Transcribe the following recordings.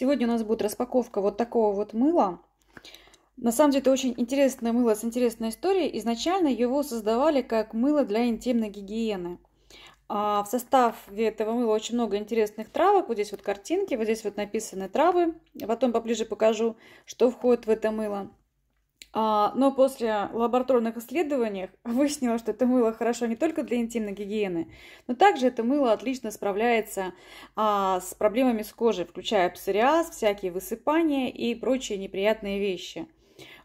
Сегодня у нас будет распаковка вот такого вот мыла. На самом деле это очень интересное мыло с интересной историей. Изначально его создавали как мыло для интимной гигиены. А в состав этого мыла очень много интересных травок. Вот здесь вот картинки, вот здесь вот написаны травы. Потом поближе покажу, что входит в это мыло. А, но после лабораторных исследований выяснилось, что это мыло хорошо не только для интимной гигиены, но также это мыло отлично справляется а, с проблемами с кожей, включая псориаз, всякие высыпания и прочие неприятные вещи.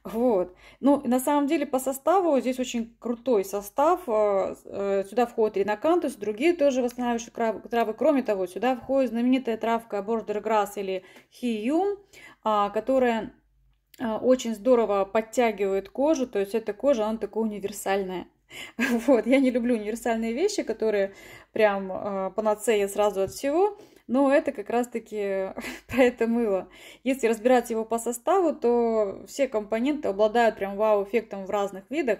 Вот. Ну, на самом деле, по составу здесь очень крутой состав. А, э, сюда входит ринокантус, другие тоже восстанавливающие травы. Кроме того, сюда входит знаменитая травка бордерграсс или хиюм, которая Э, очень здорово подтягивает кожу, то есть эта кожа, она такая универсальная. Вот, я не люблю универсальные вещи, которые прям э, панацея сразу от всего. Но это как раз-таки про это мыло. Если разбирать его по составу, то все компоненты обладают прям вау-эффектом в разных видах.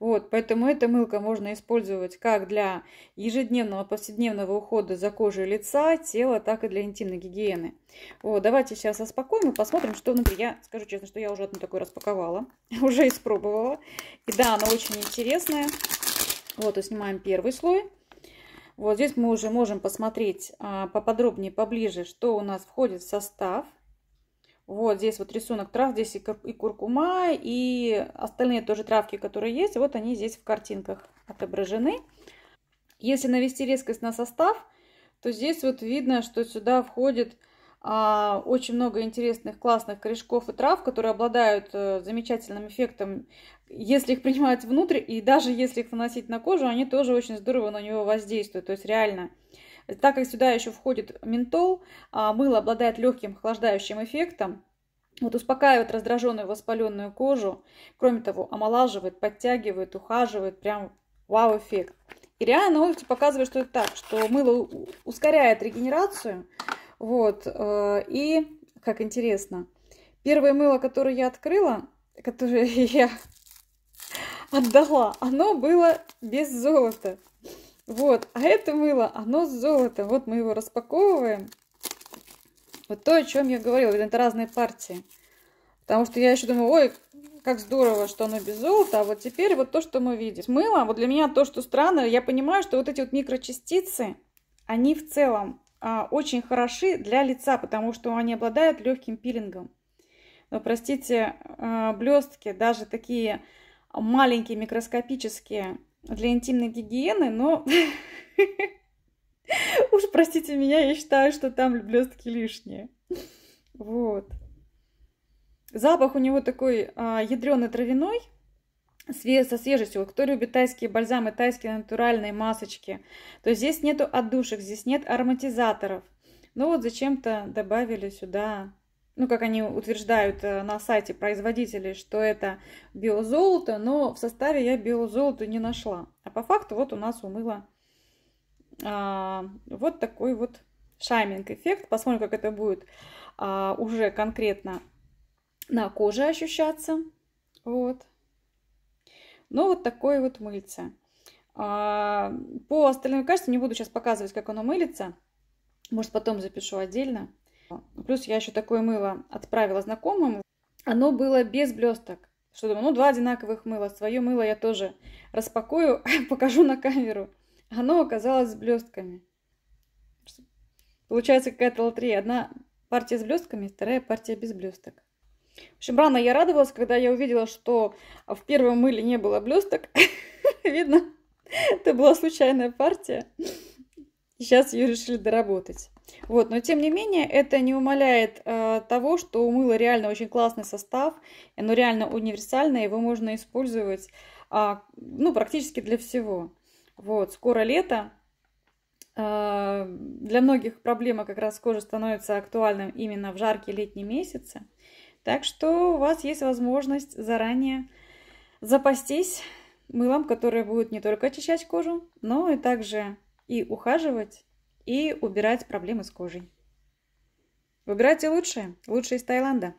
Вот, поэтому эта мылка можно использовать как для ежедневного, повседневного ухода за кожей лица, тела, так и для интимной гигиены. Вот, давайте сейчас распакуем и посмотрим, что внутри. Я скажу честно, что я уже одну такую распаковала, уже испробовала. И да, она очень интересная. Вот, и снимаем первый слой. Вот здесь мы уже можем посмотреть а, поподробнее, поближе, что у нас входит в состав. Вот здесь вот рисунок трав, здесь и куркума, и остальные тоже травки, которые есть. Вот они здесь в картинках отображены. Если навести резкость на состав, то здесь вот видно, что сюда входит а, очень много интересных классных корешков и трав, которые обладают э, замечательным эффектом, если их принимать внутрь, и даже если их наносить на кожу, они тоже очень здорово на него воздействуют. То есть реально так как сюда еще входит ментол, а, мыло обладает легким охлаждающим эффектом, вот успокаивает раздраженную воспаленную кожу, кроме того, омолаживает, подтягивает, ухаживает, прям вау-эффект. И реально научки типа, показывают, что это так, что мыло ускоряет регенерацию, вот, э, и как интересно, первое мыло, которое я открыла, которое я отдала, оно было без золота. Вот, а это мыло, оно с золотом. Вот мы его распаковываем. Вот то, о чем я говорила, это разные партии. Потому что я еще думаю, ой, как здорово, что оно без золота, а вот теперь вот то, что мы видим. Мыло, вот для меня то, что странно, я понимаю, что вот эти вот микрочастицы, они в целом а, очень хороши для лица, потому что они обладают легким пилингом. Но, простите, а, блестки, даже такие маленькие, микроскопические для интимной гигиены, но уж простите меня, я считаю, что там блестки лишние. Вот. Запах у него такой а, ядреный травяной – со свежестью. Вот кто любит тайские бальзамы, тайские натуральные масочки, то здесь нету отдушек, здесь нет ароматизаторов. Ну вот зачем-то добавили сюда, ну как они утверждают э, на сайте производителей, что это биозолото, но в составе я биозолото не нашла. А по факту вот у нас умыло а, вот такой вот шайминг эффект. Посмотрим, как это будет а, уже конкретно на коже ощущаться. Вот. Но ну, вот такое вот мыльце. А, по остальным качеству не буду сейчас показывать, как оно мылится. Может, потом запишу отдельно. Плюс я еще такое мыло отправила знакомым. Оно было без блесток. Что думаю, ну два одинаковых мыла. Свое мыло я тоже распакую, покажу на камеру. Оно оказалось с блестками. Получается какая-то лотерея. Одна партия с блестками, вторая партия без блесток. В общем, рано я радовалась, когда я увидела, что в первом мыле не было блесток. Видно, это была случайная партия. Сейчас ее решили доработать. Вот, но тем не менее, это не умаляет э, того, что у мыла реально очень классный состав, оно реально универсальное, его можно использовать э, ну, практически для всего. Вот, скоро лето. Э, для многих проблема как раз кожи становится актуальным именно в жаркие летние месяцы. Так что у вас есть возможность заранее запастись мылом, которое будет не только очищать кожу, но и также и ухаживать, и убирать проблемы с кожей. Выбирайте лучшее, лучшее из Таиланда.